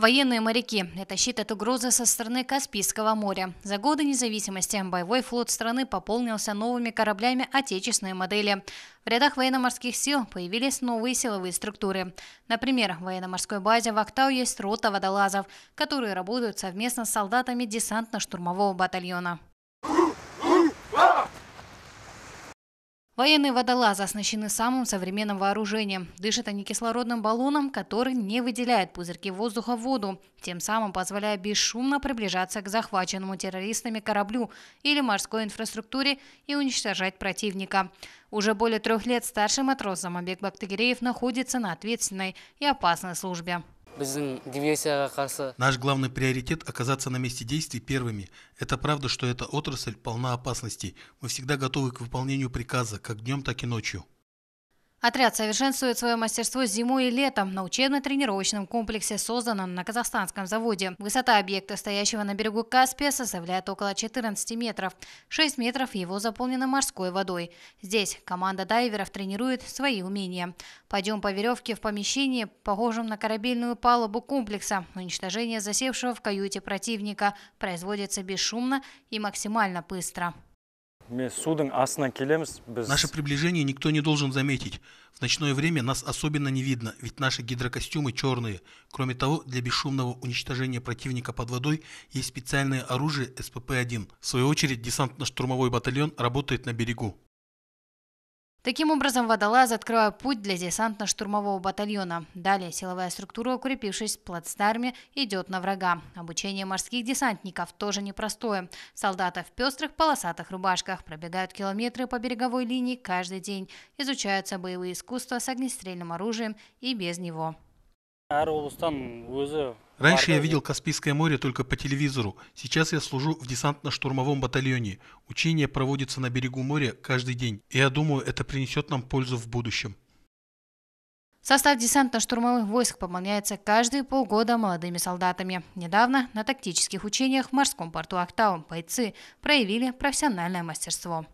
Военные моряки – это щит от угрозы со стороны Каспийского моря. За годы независимости боевой флот страны пополнился новыми кораблями отечественной модели. В рядах военно-морских сил появились новые силовые структуры. Например, в военно-морской базе в Актау есть рота водолазов, которые работают совместно с солдатами десантно-штурмового батальона. Военные водолазы оснащены самым современным вооружением. Дышат они кислородным баллоном, который не выделяет пузырьки воздуха в воду, тем самым позволяя бесшумно приближаться к захваченному террористами кораблю или морской инфраструктуре и уничтожать противника. Уже более трех лет старший матрос Замабек Бактагиреев находится на ответственной и опасной службе. Наш главный приоритет – оказаться на месте действий первыми. Это правда, что эта отрасль полна опасностей. Мы всегда готовы к выполнению приказа, как днем, так и ночью. Отряд совершенствует свое мастерство зимой и летом на учебно-тренировочном комплексе, созданном на казахстанском заводе. Высота объекта, стоящего на берегу Каспия, составляет около 14 метров. 6 метров его заполнено морской водой. Здесь команда дайверов тренирует свои умения. Подъем по веревке в помещении, похожем на корабельную палубу комплекса. Уничтожение засевшего в каюте противника производится бесшумно и максимально быстро. Наше приближение никто не должен заметить. В ночное время нас особенно не видно, ведь наши гидрокостюмы черные. Кроме того, для бесшумного уничтожения противника под водой есть специальное оружие СПП-1. В свою очередь, десантно-штурмовой батальон работает на берегу. Таким образом, водолазы открывают путь для десантно-штурмового батальона. Далее силовая структура, укрепившись в плацдарме, идет на врага. Обучение морских десантников тоже непростое. Солдаты в пестрых полосатых рубашках пробегают километры по береговой линии каждый день. Изучаются боевые искусства с огнестрельным оружием и без него. Раньше я видел Каспийское море только по телевизору. Сейчас я служу в десантно-штурмовом батальоне. Учения проводятся на берегу моря каждый день. И я думаю, это принесет нам пользу в будущем. Состав десантно-штурмовых войск пополняется каждые полгода молодыми солдатами. Недавно на тактических учениях в морском порту Актау бойцы проявили профессиональное мастерство.